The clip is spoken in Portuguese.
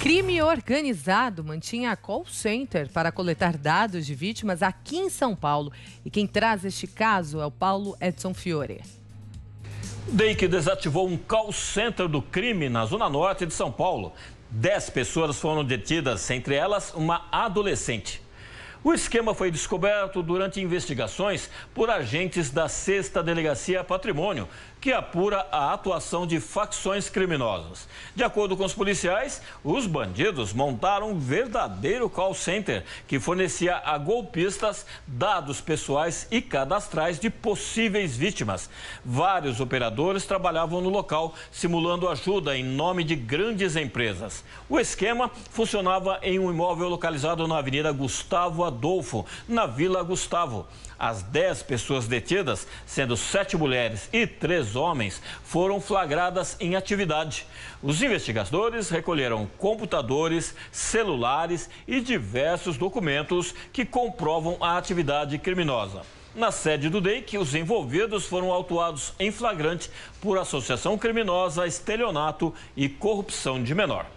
Crime organizado mantinha call center para coletar dados de vítimas aqui em São Paulo. E quem traz este caso é o Paulo Edson Fiore. DEI que desativou um call center do crime na zona norte de São Paulo. Dez pessoas foram detidas, entre elas uma adolescente. O esquema foi descoberto durante investigações por agentes da 6 Delegacia Patrimônio, que apura a atuação de facções criminosas. De acordo com os policiais, os bandidos montaram um verdadeiro call center que fornecia a golpistas dados pessoais e cadastrais de possíveis vítimas. Vários operadores trabalhavam no local, simulando ajuda em nome de grandes empresas. O esquema funcionava em um imóvel localizado na Avenida Gustavo Adolfo Adolfo, na Vila Gustavo. As 10 pessoas detidas, sendo 7 mulheres e 3 homens, foram flagradas em atividade. Os investigadores recolheram computadores, celulares e diversos documentos que comprovam a atividade criminosa. Na sede do DEIC, os envolvidos foram autuados em flagrante por associação criminosa, estelionato e corrupção de menor.